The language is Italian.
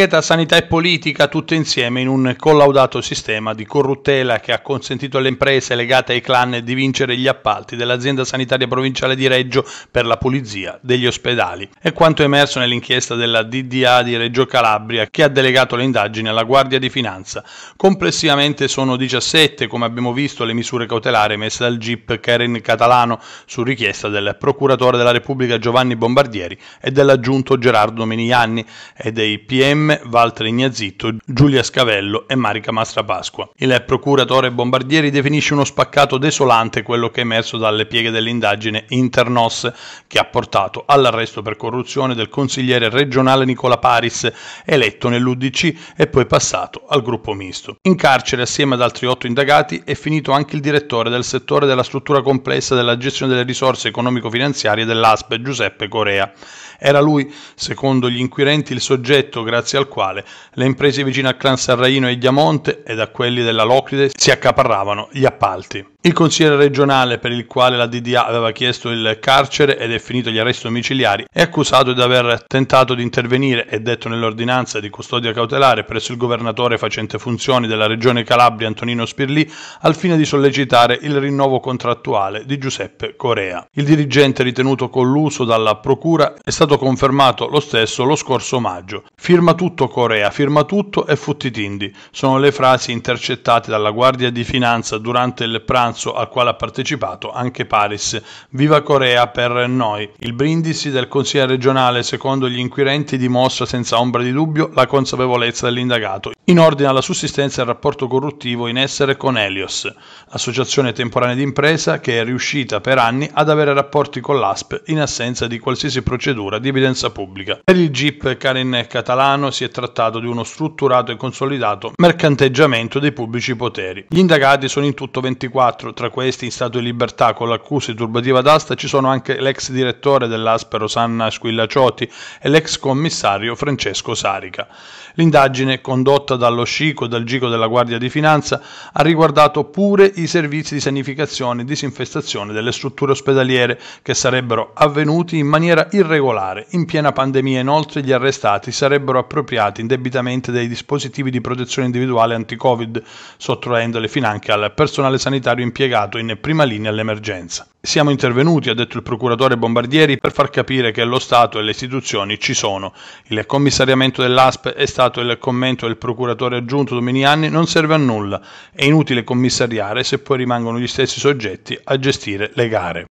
Etichetta, sanità e politica tutte insieme in un collaudato sistema di corruttela che ha consentito alle imprese legate ai clan di vincere gli appalti dell'azienda sanitaria provinciale di Reggio per la pulizia degli ospedali. È quanto emerso nell'inchiesta della DDA di Reggio Calabria che ha delegato le indagini alla Guardia di Finanza. Complessivamente sono 17, come abbiamo visto, le misure cautelari messe dal GIP Karen Catalano su richiesta del procuratore della Repubblica Giovanni Bombardieri e dell'aggiunto Gerardo Menianni e dei PM insieme Walter Ignazitto, Giulia Scavello e Marica Mastrapasqua. Il procuratore Bombardieri definisce uno spaccato desolante quello che è emerso dalle pieghe dell'indagine Internos che ha portato all'arresto per corruzione del consigliere regionale Nicola Paris, eletto nell'UDC e poi passato al gruppo misto. In carcere assieme ad altri otto indagati è finito anche il direttore del settore della struttura complessa della gestione delle risorse economico-finanziarie dell'ASP Giuseppe Corea. Era lui, secondo gli inquirenti, il soggetto grazie al quale le imprese vicine al clan Sarraino e Diamonte ed a quelli della Locride si accaparravano gli appalti. Il consigliere regionale per il quale la DDA aveva chiesto il carcere ed è finito gli arresti domiciliari è accusato di aver tentato di intervenire, e detto nell'ordinanza di custodia cautelare presso il governatore facente funzioni della regione Calabria Antonino Spirlì al fine di sollecitare il rinnovo contrattuale di Giuseppe Corea. Il dirigente ritenuto colluso dalla procura è stato confermato lo stesso lo scorso maggio. Firma tutto tutto Corea, firma tutto e futtitindi. Sono le frasi intercettate dalla Guardia di Finanza durante il pranzo al quale ha partecipato anche Paris. Viva Corea per noi. Il brindisi del consigliere regionale, secondo gli inquirenti, dimostra senza ombra di dubbio la consapevolezza dell'indagato in ordine alla sussistenza del rapporto corruttivo in essere con Helios, associazione temporanea d'impresa che è riuscita per anni ad avere rapporti con l'ASP in assenza di qualsiasi procedura di evidenza pubblica. Per il GIP Karin Catalano si è trattato di uno strutturato e consolidato mercanteggiamento dei pubblici poteri. Gli indagati sono in tutto 24, tra questi in stato di libertà con l'accusa di turbativa d'asta ci sono anche l'ex direttore dell'ASP Rosanna Squillaciotti e l'ex commissario Francesco Sarica. L'indagine condotta dallo SCICO e dal GICO della Guardia di Finanza, ha riguardato pure i servizi di sanificazione e disinfestazione delle strutture ospedaliere che sarebbero avvenuti in maniera irregolare. In piena pandemia inoltre gli arrestati sarebbero appropriati indebitamente dei dispositivi di protezione individuale anti-Covid, sottraendole finanche al personale sanitario impiegato in prima linea all'emergenza. Siamo intervenuti, ha detto il procuratore Bombardieri, per far capire che lo Stato e le istituzioni ci sono. Il commissariamento dell'ASP è stato il commento del procuratore aggiunto Dominiani non serve a nulla. È inutile commissariare se poi rimangono gli stessi soggetti a gestire le gare.